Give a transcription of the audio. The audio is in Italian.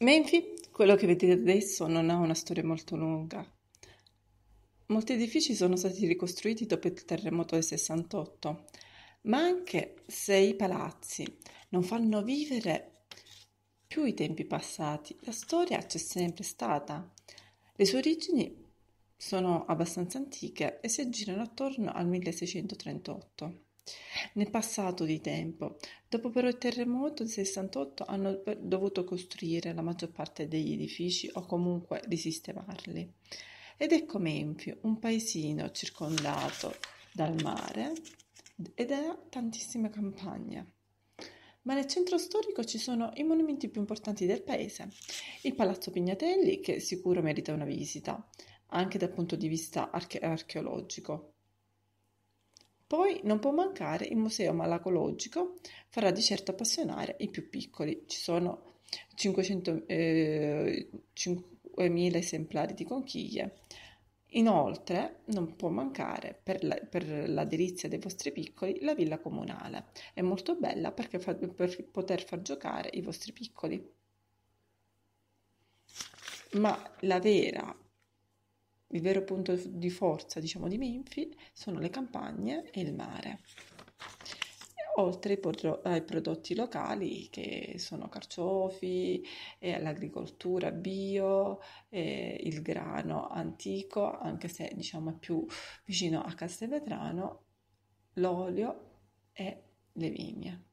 Menfi, quello che vedete adesso, non ha una storia molto lunga. Molti edifici sono stati ricostruiti dopo il terremoto del 68, ma anche se i palazzi non fanno vivere più i tempi passati, la storia c'è sempre stata. Le sue origini sono abbastanza antiche e si aggirano attorno al 1638. Nel passato di tempo, dopo però il terremoto del 68 hanno dovuto costruire la maggior parte degli edifici o comunque risistemarli. Ed ecco Menfio, un paesino circondato dal mare ed ha tantissime campagne. Ma nel centro storico ci sono i monumenti più importanti del paese. Il Palazzo Pignatelli, che sicuro merita una visita, anche dal punto di vista arche- archeologico, poi non può mancare il museo malacologico, farà di certo appassionare i più piccoli. Ci sono 500, eh, 5.000 esemplari di conchiglie. Inoltre non può mancare per la, per la, delizia dei vostri piccoli la villa comunale. È molto bella perché fa, per poter far giocare i vostri piccoli. Ma la vera il vero punto di forza diciamo, di Minfi sono le campagne e il mare oltre ai prodotti locali che sono carciofi, eh, l'agricoltura bio, eh, il grano antico, anche se diciamo è più vicino a Castelvetrano, l'olio e le vigne.